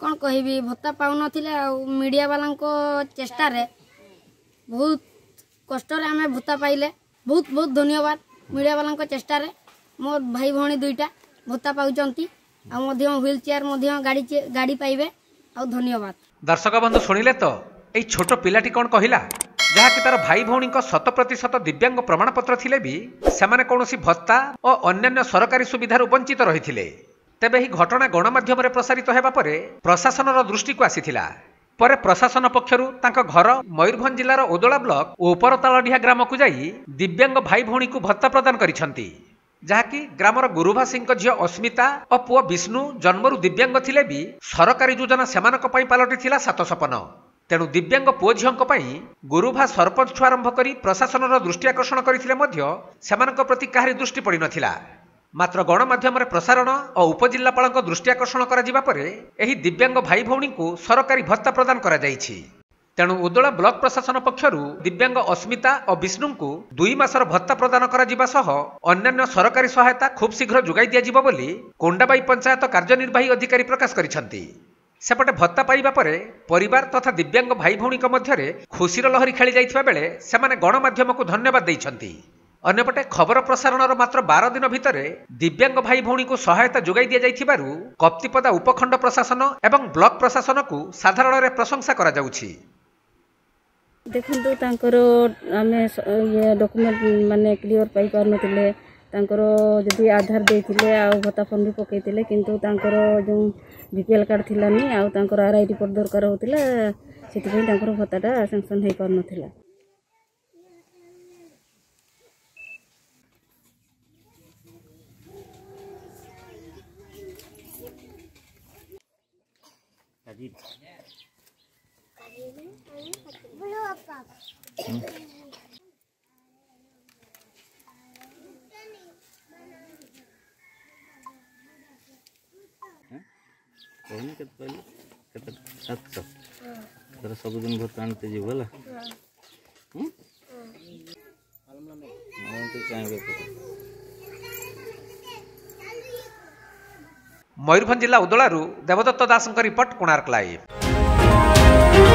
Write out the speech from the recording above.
କ'ଣ କହିବି ଭତ୍ତା ପାଉନଥିଲେ ଆଉ ମିଡ଼ିଆବାଲାଙ୍କ ଚେଷ୍ଟାରେ ବହୁତ କଷ୍ଟରେ ଆମେ ଭତ୍ତା ପାଇଲେ ବହୁତ ବହୁତ ଧନ୍ୟବାଦ ମିଡ଼ିଆବାଲାଙ୍କ ଚେଷ୍ଟାରେ ମୋ ଭାଇ ଭଉଣୀ ଦୁଇଟା ଭତ୍ତା ପାଉଛନ୍ତି ଆଉ ମଧ୍ୟ ହ୍ୱିଲ୍ ଚେୟାର ମଧ୍ୟ ଗାଡ଼ି ଗାଡ଼ି ପାଇବେ ଆଉ ଧନ୍ୟବାଦ ଦର୍ଶକ ବନ୍ଧୁ ଶୁଣିଲେ ତ ଏଇ ଛୋଟ ପିଲାଟି କ'ଣ କହିଲା ଯାହାକି ତାର ଭାଇ ଭଉଣୀଙ୍କ ଶତ ପ୍ରତିଶତ ଦିବ୍ୟାଙ୍ଗ ପ୍ରମାଣପତ୍ର ଥିଲେ ବି ସେମାନେ କୌଣସି ଭତ୍ତା ଓ ଅନ୍ୟାନ୍ୟ ସରକାରୀ ସୁବିଧାରୁ ବଞ୍ଚିତ ରହିଥିଲେ ତେବେ ଏହି ଘଟଣା ଗଣମାଧ୍ୟମରେ ପ୍ରସାରିତ ହେବା ପରେ ପ୍ରଶାସନର ଦୃଷ୍ଟିକୁ ଆସିଥିଲା ପରେ ପ୍ରଶାସନ ପକ୍ଷରୁ ତାଙ୍କ ଘର ମୟୂରଭଞ୍ଜ ଜିଲ୍ଲାର ଓଦଳା ବ୍ଲକ ଓ ଉପରତାଳଡିହା ଗ୍ରାମକୁ ଯାଇ ଦିବ୍ୟାଙ୍ଗ ଭାଇ ଭଉଣୀଙ୍କୁ ଭତ୍ତା ପ୍ରଦାନ କରିଛନ୍ତି ଯାହାକି ଗ୍ରାମର ଗୁରୁଭା ସିଂଙ୍କ ଝିଅ ଅସ୍ମିତା ଓ ପୁଅ ବିଷ୍ଣୁ ଜନ୍ମରୁ ଦିବ୍ୟାଙ୍ଗ ଥିଲେ ବି ସରକାରୀ ଯୋଜନା ସେମାନଙ୍କ ପାଇଁ ପାଲଟିଥିଲା ସାତ ସପନ ତେଣୁ ଦିବ୍ୟାଙ୍ଗ ପୁଅ ଝିଅଙ୍କ ପାଇଁ ଗୁରୁଭା ସରପଞ୍ଚଠୁ ଆରମ୍ଭ କରି ପ୍ରଶାସନର ଦୃଷ୍ଟି ଆକର୍ଷଣ କରିଥିଲେ ମଧ୍ୟ ସେମାନଙ୍କ ପ୍ରତି କାହାରି ଦୃଷ୍ଟି ପଡ଼ିନଥିଲା ମାତ୍ର ଗଣମାଧ୍ୟମରେ ପ୍ରସାରଣ ଓ ଉପଜିଲ୍ଲାପାଳଙ୍କ ଦୃଷ୍ଟି ଆକର୍ଷଣ କରାଯିବା ପରେ ଏହି ଦିବ୍ୟାଙ୍ଗ ଭାଇ ଭଉଣୀଙ୍କୁ ସରକାରୀ ଭତ୍ତା ପ୍ରଦାନ କରାଯାଇଛି ତେଣୁ ଉଦଳା ବ୍ଲକ ପ୍ରଶାସନ ପକ୍ଷରୁ ଦିବ୍ୟାଙ୍ଗ ଅସ୍ମିତା ଓ ବିଷ୍ଣୁଙ୍କୁ ଦୁଇ ମାସର ଭତ୍ତା ପ୍ରଦାନ କରାଯିବା ସହ ଅନ୍ୟାନ୍ୟ ସରକାରୀ ସହାୟତା ଖୁବ୍ ଶୀଘ୍ର ଯୋଗାଇ ଦିଆଯିବ ବୋଲି କୋଣ୍ଡାବାଇ ପଞ୍ଚାୟତ କାର୍ଯ୍ୟନିର୍ବାହୀ ଅଧିକାରୀ ପ୍ରକାଶ କରିଛନ୍ତି ସେପଟେ ଭତ୍ତା ପାଇବା ପରେ ପରିବାର ତଥା ଦିବ୍ୟାଙ୍ଗ ଭାଇ ଭଉଣୀଙ୍କ ମଧ୍ୟରେ ଖୁସିର ଲହରୀ ଖେଳି ଯାଇଥିବା ବେଳେ ସେମାନେ ଗଣମାଧ୍ୟମକୁ ଧନ୍ୟବାଦ ଦେଇଛନ୍ତି ଅନ୍ୟପଟେ ଖବର ପ୍ରସାରଣର ମାତ୍ର ବାର ଦିନ ଭିତରେ ଦିବ୍ୟାଙ୍ଗ ଭାଇ ଭଉଣୀଙ୍କୁ ସହାୟତା ଯୋଗାଇ ଦିଆଯାଇଥିବାରୁ କପ୍ତିପଦା ଉପଖଣ୍ଡ ପ୍ରଶାସନ ଏବଂ ବ୍ଲକ ପ୍ରଶାସନକୁ ସାଧାରଣରେ ପ୍ରଶଂସା କରାଯାଉଛି ଦେଖନ୍ତୁ ତାଙ୍କର ଆମେ ଇଏ ଡକୁମେଣ୍ଟ ମାନେ କ୍ଲିଅର ପାଇପାରୁନଥିଲେ ତାଙ୍କର ଯଦି ଆଧାର ଦେଇଥିଲେ ଆଉ ଭତ୍ତା ଫର୍ମ ବି ପକେଇଥିଲେ କିନ୍ତୁ ତାଙ୍କର ଯେଉଁ ବି ପି ଏଲ୍ କାର୍ଡ଼ ଥିଲାନି ଆଉ ତାଙ୍କର ଆର୍ ଆଇ ରିପୋର୍ଟ ଦରକାର ହେଉଥିଲା ସେଥିପାଇଁ ତାଙ୍କର ଭତ୍ତାଟା ସାଙ୍କ୍ସନ୍ ହୋଇପାରୁନଥିଲା करीब କହିନି କେତେ କହିଲେ କେତେ ସାତଶହ ତାର ସବୁଦିନ ଭତ୍ତା ଆଣିତେ ଯିବୁ ହେଲା ହଁ ଚାହିଁବେ ମୟୂରଭଞ୍ଜ ଜିଲ୍ଲା ଉଦଳାରୁ ଦେବଦତ୍ତ ଦାସଙ୍କ ରିପୋର୍ଟ କୋଣାର୍କ ଲାଇଭ୍